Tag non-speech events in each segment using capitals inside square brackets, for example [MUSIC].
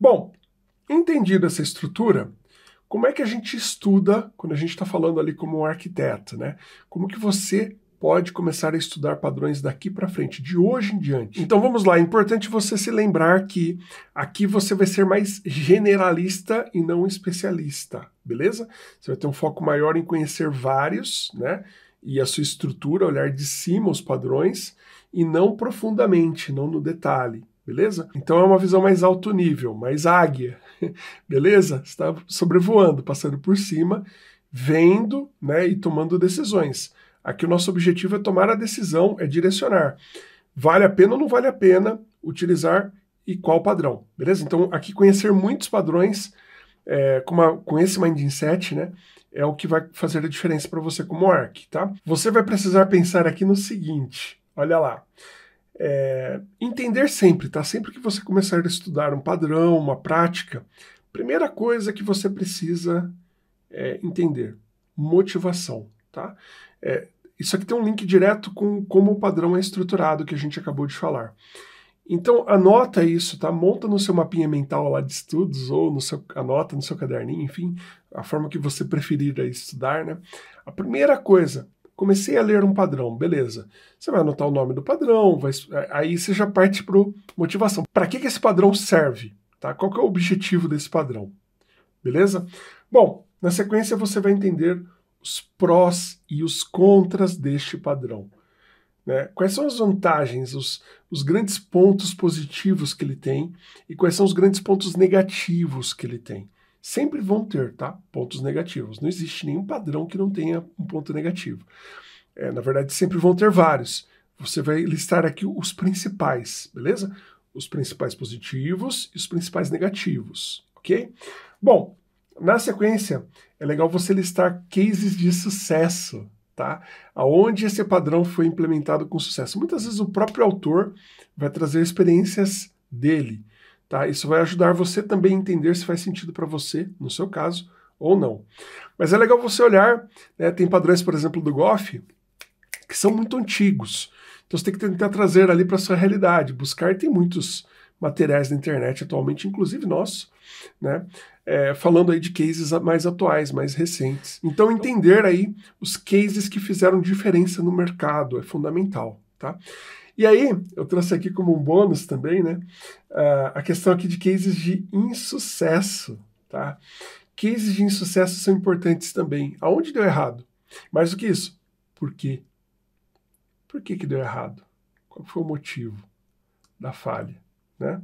Bom, entendida essa estrutura, como é que a gente estuda, quando a gente está falando ali como um arquiteto, né? Como que você pode começar a estudar padrões daqui para frente, de hoje em diante. Então vamos lá, é importante você se lembrar que aqui você vai ser mais generalista e não especialista, beleza? Você vai ter um foco maior em conhecer vários, né? E a sua estrutura, olhar de cima os padrões e não profundamente, não no detalhe beleza? Então é uma visão mais alto nível, mais águia, [LAUGHS] beleza? Está sobrevoando, passando por cima, vendo, né, e tomando decisões. Aqui o nosso objetivo é tomar a decisão, é direcionar. Vale a pena ou não vale a pena utilizar e qual padrão, beleza? Então aqui conhecer muitos padrões é, com, uma, com esse mindset, né? É o que vai fazer a diferença para você como ARC, tá? Você vai precisar pensar aqui no seguinte, olha lá é, entender sempre, tá? Sempre que você começar a estudar um padrão, uma prática, primeira coisa que você precisa é, entender, motivação, tá? É, isso aqui tem um link direto com como o padrão é estruturado que a gente acabou de falar. Então anota isso, tá? Monta no seu mapinha mental lá de estudos ou no seu, anota no seu caderninho, enfim, a forma que você preferir estudar, né? A primeira coisa, comecei a ler um padrão, beleza. Você vai anotar o nome do padrão, vai, é, aí você já parte para motivação. Para que, que esse padrão serve? Tá? Qual é o objetivo desse padrão? Beleza? Bom, na sequência você vai entender os prós e os contras deste padrão. Né? Quais são as vantagens, os, os grandes pontos positivos que ele tem e quais são os grandes pontos negativos que ele tem sempre vão ter, tá? Pontos negativos. Não existe nenhum padrão que não tenha um ponto negativo. É, na verdade, sempre vão ter vários. Você vai listar aqui os principais, beleza? Os principais positivos e os principais negativos, ok? Bom, na sequência, é legal você listar cases de sucesso, tá? Aonde esse padrão foi implementado com sucesso. Muitas vezes o próprio autor vai trazer experiências dele. Tá? Isso vai ajudar você também a entender se faz sentido para você, no seu caso, ou não. Mas é legal você olhar, né? tem padrões, por exemplo, do Goff, que são muito antigos. Então você tem que tentar trazer ali para sua realidade, buscar. Tem muitos materiais na internet atualmente, inclusive nosso, né? É, falando aí de cases mais atuais, mais recentes. Então entender aí os cases que fizeram diferença no mercado é fundamental. Tá? E aí, eu trouxe aqui como um bônus também, né? a questão aqui de cases de insucesso, tá? Cases de insucesso são importantes também. Aonde deu errado? Mais do que isso, por quê? Por que, que deu errado? Qual foi o motivo da falha, né?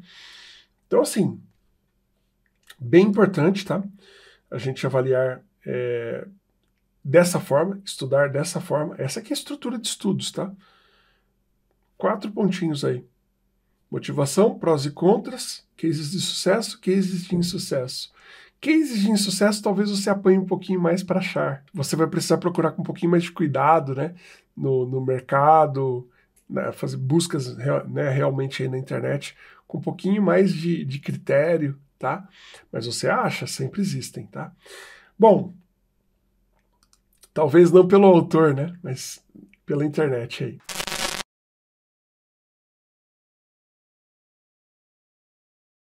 Então, assim, bem importante, tá? A gente avaliar é, dessa forma, estudar dessa forma. Essa aqui é a estrutura de estudos, tá? Quatro pontinhos aí. Motivação, prós e contras, cases de sucesso, cases de insucesso. Cases de insucesso talvez você apanhe um pouquinho mais para achar. Você vai precisar procurar com um pouquinho mais de cuidado, né? No, no mercado, né? fazer buscas né? realmente aí na internet com um pouquinho mais de, de critério, tá? Mas você acha, sempre existem, tá? Bom, talvez não pelo autor, né? Mas pela internet aí.